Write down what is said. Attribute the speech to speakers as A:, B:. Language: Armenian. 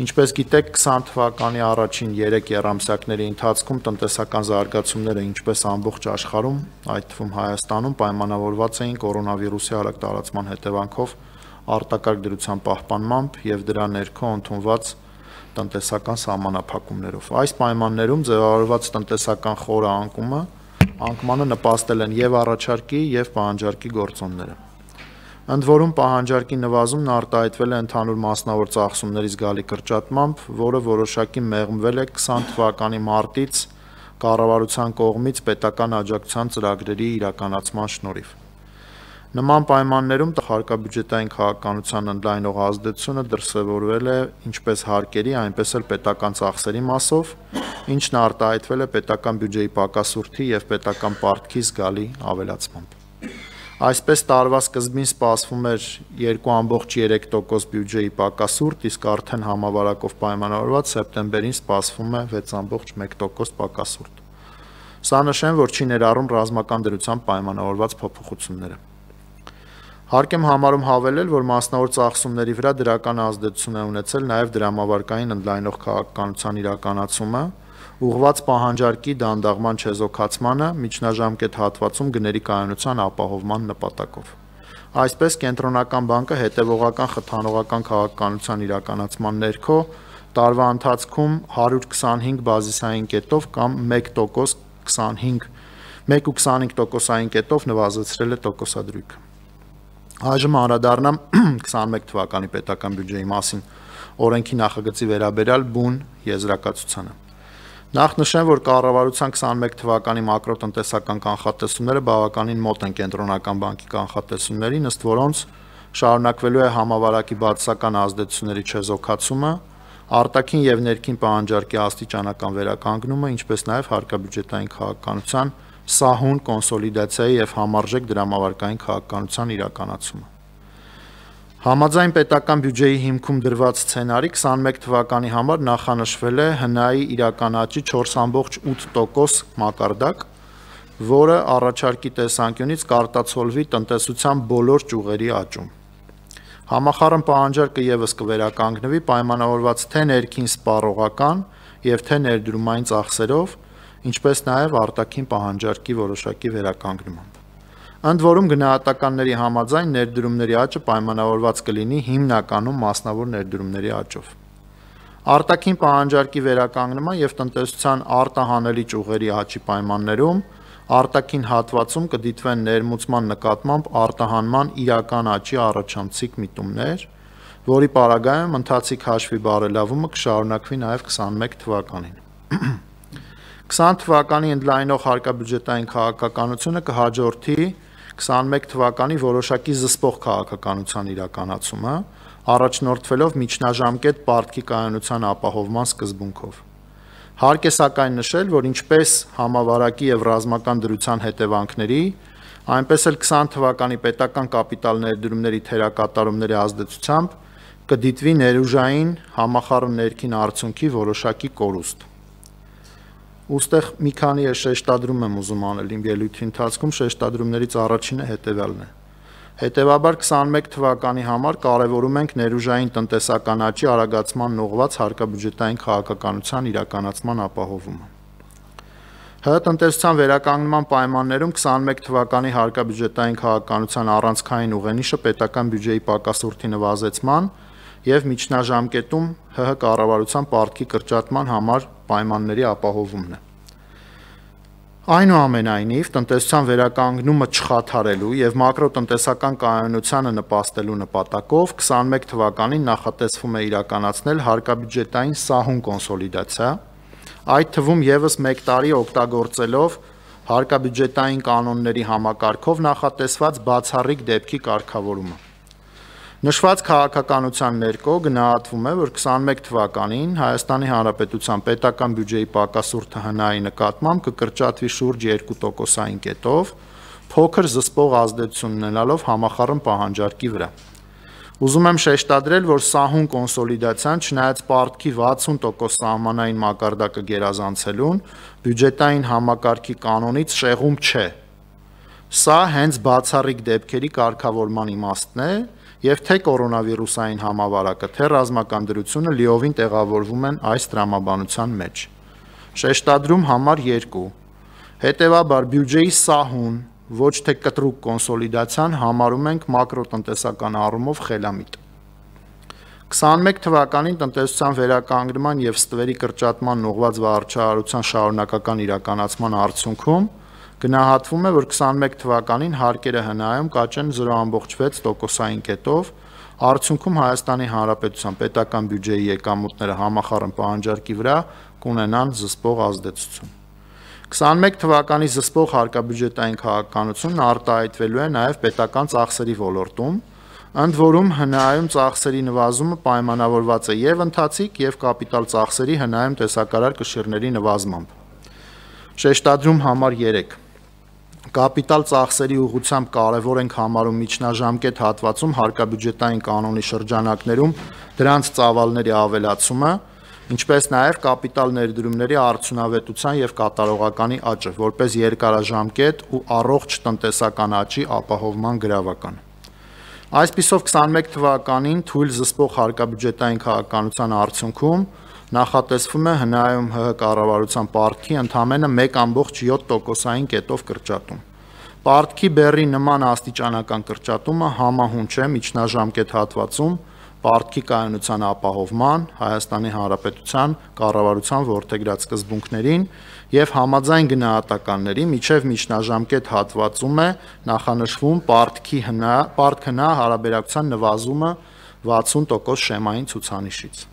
A: Ինչպես գիտեք, 20 թվականի առաջին 3 երամսյակների ընթացքում տնտեսական զարգացումները ինչպես ամբողջ աշխարհում, այդ թվում Հայաստանում պայմանավորված էին կորոնավիրուսի արագ տարածման հետևանքով արտակարգ դրության պահպանմամբ եւ դրա ներքո ընդունված տնտեսական սահմանափակումներով։ Այս պայմաններում ձևավորված տնտեսական խորը անկումը անկմանը նպաստել են եւ առաջարկի եւ պահանջարկի գործոնները։ Ընդ որում պահանջարկի նվազումն արտահայտվել է ընդհանուր մասնավոր ծախսումներից գալի կրճատմամբ, որը որոշակի մեղմվել է 20 թվականի մարտից կառավարության կողմից պետական աջակցության ծրագրերի իրականացման շնորհիվ։ Նման պայմաններում հարկաբյուջետային քաղաքականության ընդլայնող ազդեցությունը դրսևորվել է ինչպես հարկերի, այնպես էլ պետական ծախսերի մասով, ինչն արտահայտվել է պետական բյուջեի պակասուրթի եւ պետական պարտքի զգալի ավելացմամբ։ Այսպես տարվա սկզբին սպասվում էր 2.3% բյուջեի պակասուրտ, իսկ արդեն համավարակով պայմանավորված սեպտեմբերին սպասվում է 6.1% պակասուրտ։ Սա նշեն, որ չի ներառում ռազմական դրությամբ պայմանավորված փոփոխությունները։ Հարկ եմ համարում հավելել, որ մասնավոր ծախսումների վրա դրական ազդեցություն է ունեցել նաև դրամավարկային ընդլայնող քաղաքականության իրականացումը, Ուղված պահանջարկի դանդաղման չեզոքացմանը միջնաժամկետ հատվածում գների կայունության ապահովման նպատակով։ Այսպես կենտրոնական բանկը հետևողական խթանողական քաղաքականության իրականացման ներքո տարվա ընթացքում 125 բազիսային կետով կամ 1% 25 1.25%-ային կետով նվազեցրել է տոկոսադրույքը։ Այժմ անդրադառնամ 21 թվականի պետական բյուջեի մասին օրենքի նախագծի վերաբերյալ բուն եզրակացությանը։ Նախ նշեմ, որ կառավարության 21 թվականի մակրոտնտեսական կանխատեսումները բավականին մոտ են կենտրոնական բանկի կանխատեսումներին, ըստ որոնց շարունակվելու է համավարակի բացասական ազդեցությունների չեզոքացումը, արտաքին եւ ներքին պահանջարկի աստիճանական վերականգնումը, ինչպես նաեւ հարկաբյուջետային քաղաքականության սահուն կոնսոլիդացիայի եւ համարժեք դրամավարկային քաղաքականության իրականացումը։ Համաձայն պետական բյուջեի հիմքում դրված սցենարի 21 թվականի համար նախանշվել է հնայի իրականաճի 4.8% մակարդակ, որը առաջարկի տեսանկյունից կարտացոլվի տնտեսության բոլոր ճյուղերի աճում։ Համախառն պահանջարկը եւս կվերականգնվի պայմանավորված թե ներքին սպառողական եւ թե ներդրումային ծախսերով, ինչպես նաեւ արտաքին պահանջարկի որոշակի վերականգնումով։ Ընդ որում գնահատականների համաձայն ներդրումների աճը պայմանավորված կլինի հիմնականում մասնավոր ներդրումների աճով։ Արտաքին պահանջարկի վերականգնման եւ տնտեսության արտահանելի ճյուղերի աճի պայմաններում արտաքին հատվածում կդիտվեն ներմուծման նկատմամբ արտահանման իրական աճի առաջամցիկ միտումներ, որի պարագայում ընթացիկ հաշվի բարելավումը կշարունակվի նաեւ 21 թվականին։ 20 թվականի ընդլայնող հարկաբյուջետային քաղաքականությունը կհաջորդի 21 թվականի որոշակի զսպող քաղաքականության իրականացումը, առաջնորդվելով միջնաժամկետ պարտքի կայունության ապահովման սկզբունքով։ Հարկ է սակայն նշել, որ ինչպես համավարակի եւ ռազմական դրության հետևանքների, այնպես էլ 20 թվականի պետական կապիտալ ներդրումների թերակատարումների ազդեցությամբ կդիտվի ներուժային համախառն ներքին արդյունքի որոշակի կորուստ։ Ոստեղ մի քանի է շեշտադրում եմ ուզում անել իմ ելույթի ընթացքում, շեշտադրումներից առաջինը հետևյալն է։ Հետևաբար 21 թվականի համար կարևորում ենք ներուժային տնտեսական աճի արագացման նողված հարկաբյուջետային քաղաքականության իրականացման ապահովումը։ ՀՀ տնտեսության վերականգնման պայմաններում 21 թվականի հարկաբյուջետային քաղաքականության առանցքային ուղենիշը պետական բյուջեի պակասուրթի նվազեցման եւ միջնաժամկետում ՀՀ կառավարության պարտքի կրճատման համար պայմանների ապահովումն է։ Այնուամենայնիվ, տնտեսության վերականգնումը չխաթարելու եւ մակրոտնտեսական կայունությանը նպաստելու նպատակով 21 թվականին նախատեսվում է իրականացնել հարկաբյուջետային սահուն կոնսոլիդացիա, այդ թվում եւս 1 տարի օգտագործելով հարկաբյուջետային կանոնների համակարգով նախատեսված բացառիկ դեպքի կարգավորումը։ Նշված քաղաքականության ներքո գնահատվում է, որ 21 թվականին Հայաստանի Հանրապետության պետական բյուջեի պակասուրտ ՀՆԱ-ի նկատմամբ կկրճատվի շուրջ 2%-ային կետով, փոքր զսպող ազդեցություն ունենալով համախառն պահանջարկի վրա։ Ուզում եմ շեշտադրել, որ սահուն կոնսոլիդացիան չնայած պարտքի 60% սահմանային մակարդակը գերազանցելուն, բյուջետային համակարգի կանոնից շեղում չէ։ Սա հենց բացառիկ դեպքերի կարգավորման իմաստն է, իմ եւ թե կորոնավիրուսային համավարակը, թե ռազմական դրությունը լիովին տեղավորվում են այս տրամաբանության մեջ։ Շեշտադրում համար 2 Հետևաբար բյուջեի սահուն ոչ թե կտրուկ կոնսոլիդացիան համարում ենք մակրոտնտեսական առումով խելամիտ։ 21 թվականին տնտեսության վերականգնման եւ ստվերի կրճատման ուղղված վարչարարության շարունակական իրականացման արդյունքում Գնահատվում է, որ 21 թվականին հարկերը հնայում կաճեն 0.6%-ային կետով, արդյունքում Հայաստանի Հանրապետության պետական բյուջեի եկամուտները համախառն պահանջարկի վրա կունենան զսպող ազդեցություն։ 21 թվականի զսպող հարկաբյուջետային քաղաքականությունն արտահայտվելու է նաև պետական ծախսերի ոլորտում, ընդ որում հնայում ծախսերի նվազումը պայմանավորված է եւ ընթացիկ եւ կապիտալ ծախսերի հնայում տեսակարար կշիռների նվազմամբ։ Շեշտադրում համար 3 Կապիտալ ծախսերի ուղղությամբ կարևոր ենք համարում միջնաժամկետ հատվածում հարկաբյուջետային կանոնի շրջանակներում դրանց ծավալների ավելացումը, ինչպես նաև կապիտալ ներդրումների արդյունավետության եւ կատարողականի աճը, որպես երկարաժամկետ ու առողջ տնտեսական աճի ապահովման գրավական։ Այսպիսով 21 թվականին թույլ զսպող հարկաբյուջետային քաղաքականության արդյունքում նախատեսվում է հնայում ՀՀ կառավարության պարտքի ընդամենը 1.7%-ային կետով կրճատում։ Պարտքի բերի նման աստիճանական կրճատումը համահունչ է միջնաժամկետ հատվածում պարտքի կայունության ապահովման, Հայաստանի Հանրապետության կառավարության ворթեգրած սկզբունքներին եւ համաձայն գնահատականների միջև միջնաժամկետ հատվածում է նախանշվում պարտքի հնա պարտքնա հարաբերակցության նվազումը 60% շեմային ցուցանիշից։